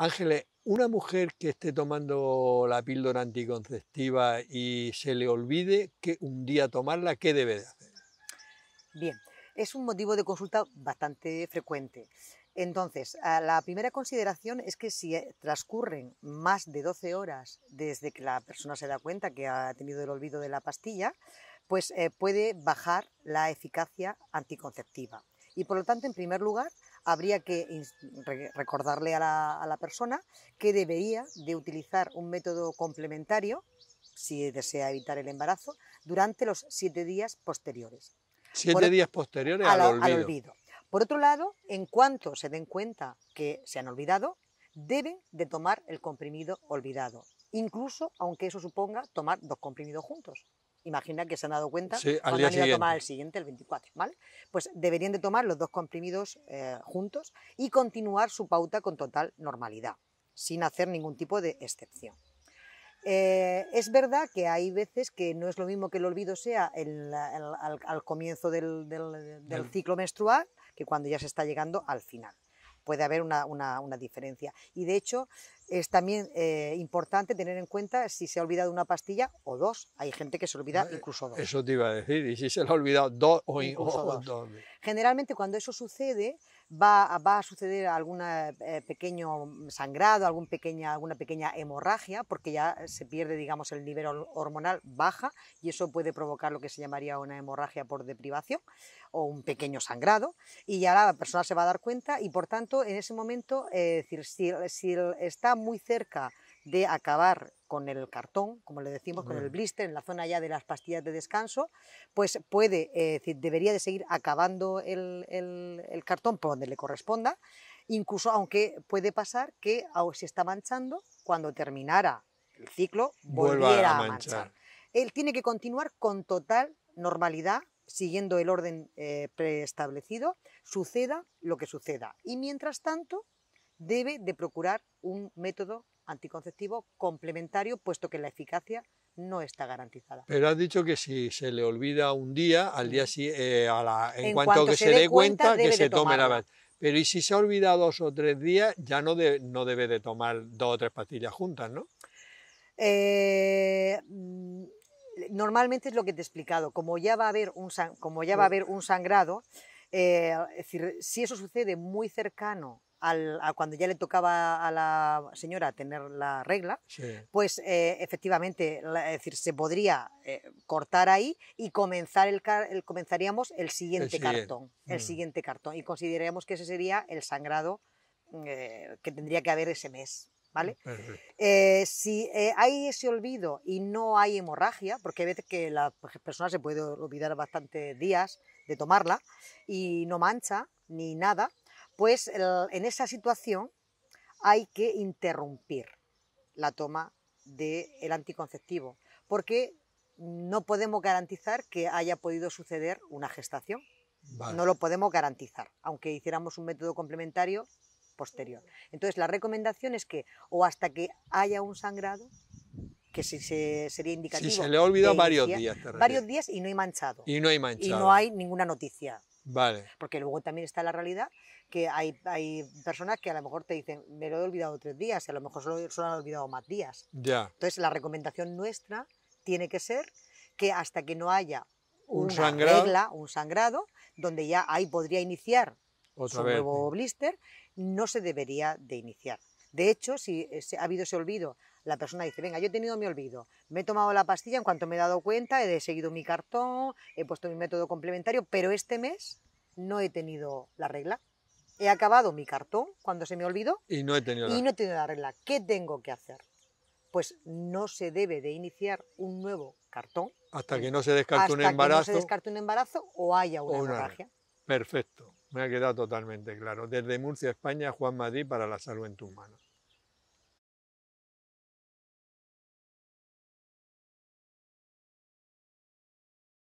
Ángeles, una mujer que esté tomando la píldora anticonceptiva y se le olvide que un día tomarla, ¿qué debe de hacer? Bien, es un motivo de consulta bastante frecuente. Entonces, la primera consideración es que si eh, transcurren más de 12 horas desde que la persona se da cuenta que ha tenido el olvido de la pastilla, pues eh, puede bajar la eficacia anticonceptiva. Y por lo tanto, en primer lugar, habría que recordarle a la, persona que debería de utilizar un método complementario si desea evitar el embarazo, durante los siete días posteriores. Siete días posteriores al, al, olvido. Por otro lado, en cuanto se den cuenta que se han olvidado, deben de tomar el comprimido olvidado, incluso aunque eso suponga tomar dos comprimidos juntos imagina que se han dado cuenta cuando han ido a tomar el siguiente, el 24, Pues deberían de tomar los dos comprimidos eh, juntos y continuar su pauta con total normalidad, sin hacer ningún tipo de excepción. Eh, es verdad que hay veces que no es lo mismo que el olvido sea al, comienzo del ciclo menstrual que cuando ya se está llegando al final puede haber una, diferencia. Y de hecho, es también eh, importante tener en cuenta si se ha olvidado una pastilla o dos. Hay gente que se olvida ah, incluso dos. Eso te iba a decir, y si se le ha olvidado dos o, dos. Generalmente cuando eso sucede, va, a suceder algún eh, pequeño sangrado, algún pequeña, alguna pequeña hemorragia, porque ya se pierde, digamos, el nivel hormonal baja y eso puede provocar lo que se llamaría una hemorragia por deprivación o un pequeño sangrado y ya la persona se va a dar cuenta y por tanto en ese momento, eh, si está muy cerca de acabar con el cartón, como le decimos, con el blister, en la zona ya de las pastillas de descanso, pues puede, eh, debería de seguir acabando el, cartón por donde le corresponda, incluso aunque puede pasar que se está manchando, cuando terminara el ciclo, volviera a, manchar. Él tiene que continuar con total normalidad, siguiendo el orden eh, preestablecido, suceda lo que suceda. Y mientras tanto, debe de procurar un método anticonceptivo complementario, puesto que la eficacia no está garantizada. Pero has dicho que si se le olvida un día, al día sí, eh, a en, cuanto, que se, dé cuenta, que se tome la base. Pero y si se ha olvidado dos o tres días, ya no, no debe de tomar dos o tres pastillas juntas, ¿no? Eh, mm, normalmente es lo que te he explicado. Como ya va a haber un, como ya va a haber un sangrado, eh, es decir, si eso sucede muy cercano al, a cuando ya le tocaba a la señora tener la regla, pues eh, efectivamente, decir, se podría eh, cortar ahí y comenzar el, comenzaríamos el siguiente, cartón, el mm. siguiente cartón, y consideraríamos que ese sería el sangrado mm, que tendría que haber ese mes. ¿vale? Eh, si eh, hay ese olvido y no hay hemorragia, porque hay veces que la persona se puede olvidar bastantes días de tomarla y no mancha ni nada, pues en esa situación hay que interrumpir la toma del anticonceptivo, porque no podemos garantizar que haya podido suceder una gestación. No lo podemos garantizar, aunque hiciéramos un método complementario posterior. Entonces, la recomendación es que o hasta que haya un sangrado, que si se, sería indicativo. Si se le ha olvidado varios días. Varios días y no hay manchado. Y no hay manchado. Y no hay ninguna noticia. Vale. Porque luego también está la realidad que hay, hay, personas que a lo mejor te dicen, me lo he olvidado tres días, y a lo mejor solo, han olvidado más días. Ya. Entonces, la recomendación nuestra tiene que ser que hasta que no haya un una sangrado. un sangrado, donde ya ahí podría iniciar un nuevo blister, no se debería de iniciar. De hecho, si eh, ha habido ese olvido, la persona dice, venga, yo he tenido mi olvido, me he tomado la pastilla, en cuanto me he dado cuenta, he seguido mi cartón, he puesto mi método complementario, pero este mes no he tenido la regla. He acabado mi cartón cuando se me olvidó y no he tenido, y no la regla. ¿Qué tengo que hacer? Pues no se debe de iniciar un nuevo cartón. Hasta que no se descarte un embarazo. un embarazo o haya una hemorragia. Perfecto. Me ha quedado totalmente claro. Desde Murcia, España, Juan Madrid para la salud en tus manos.